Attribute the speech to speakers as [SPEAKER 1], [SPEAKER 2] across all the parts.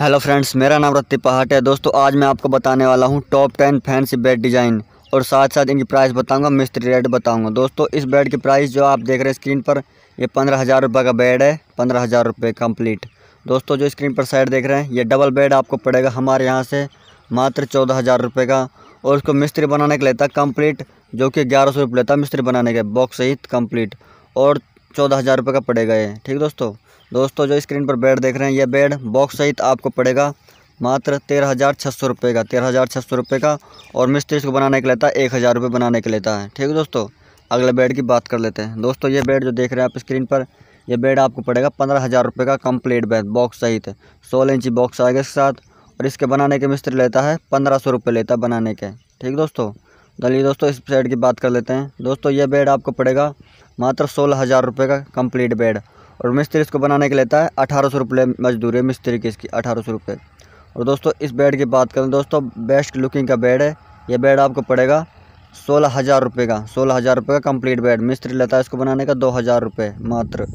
[SPEAKER 1] hello friends मेरा नाम रत्ती पहाट है दोस्तों आज मैं आपको बताने वाला हूँ top ten fancy bed design और साथ साथ इनकी प्राइस बताऊंगा मिस्त्री रेट बताऊंगा दोस्तों इस बेड की प्राइस जो आप देख रहे हैं स्क्रीन पर ये पंद्रह हज़ार रुपये का बेड है पंद्रह हज़ार रुपये कम्प्लीट दोस्तों जो स्क्रीन पर साइड देख रहे हैं ये डबल बेड आपको पड़ेगा हमारे यहाँ से मात्र चौदह हज़ार रुपये का और उसको मिस्त्री बनाने के लेता कम्प्लीट जो कि ग्यारह सौ रुपये लेता मिस्त्री बनाने के बॉक्स सहित कम्प्लीट और चौदह हज़ार रुपये का पड़ेगा ये ठीक दोस्तों दोस्तों जो स्क्रीन पर बेड देख रहे हैं ये बेड बॉक्स सहित आपको पड़ेगा मात्र तेरह हज़ार छः सौ रुपये का तेरह हज़ार छः सौ रुपये का और मिस्त्री इसको बनाने के लेता है एक हज़ार रुपये बनाने के लेता है ठीक है दोस्तों अगले बेड की बात कर लेते हैं दोस्तों ये बेड जो देख रहे हैं आप स्क्रीन पर ये बेड आपको पड़ेगा पंद्रह हज़ार रुपये का कंप्लीट बेड बॉक्स सहित सोलह इंची बॉक्स आएगा इसके साथ और इसके बनाने के मिस्त्री लेता है पंद्रह सौ रुपये लेता है बनाने के ठीक दोस्तों चलिए दोस्तों इस बेड की बात कर लेते हैं दोस्तों ये बेड आपको पड़ेगा मात्र सोलह हज़ार रुपये का कम्प्लीट बेड और मिस्त्री इसको बनाने के लेता है अठारह सौ रुपये मजदूर है मिस्त्री की इसकी अठारह सौ रुपये और दोस्तों इस बेड की बात करें दोस्तों बेस्ट लुकिंग का बेड है यह बेड आपको पड़ेगा सोलह हज़ार रुपये का सोलह हज़ार रुपये का कंप्लीट बेड मिस्त्री लेता है इसको बनाने का दो हज़ार रुपये मात्र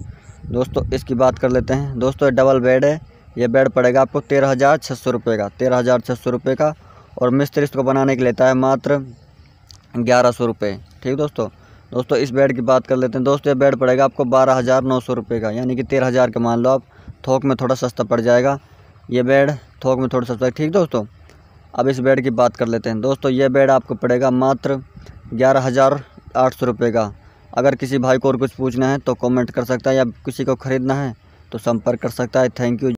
[SPEAKER 1] दोस्तों इसकी बात कर लेते हैं दोस्तों डबल बेड है यह बेड पड़ेगा आपको तेरह हज़ार छः सौ रुपये का तेरह हज़ार छः सौ रुपये का और मिस्त्री इसको बनाने के लेता है मात्र ग्यारह सौ रुपये ठीक दोस्तों दोस्तों इस बेड की बात कर लेते हैं दोस्तों ये बेड पड़ेगा आपको बारह हज़ार नौ सौ रुपये का यानी कि तेरह हज़ार का मान लो आप थोक में थोड़ा सस्ता पड़ जाएगा ये बेड थोक में थोड़ा सस्ता ठीक दोस्तों अब इस बेड की बात कर लेते हैं दोस्तों ये बेड आपको पड़ेगा मात्र ग्यारह हज़ार आठ सौ रुपये का अगर किसी भाई को और कुछ पूछना है तो कॉमेंट कर सकता है या किसी को ख़रीदना है तो संपर्क कर सकता है थैंक यू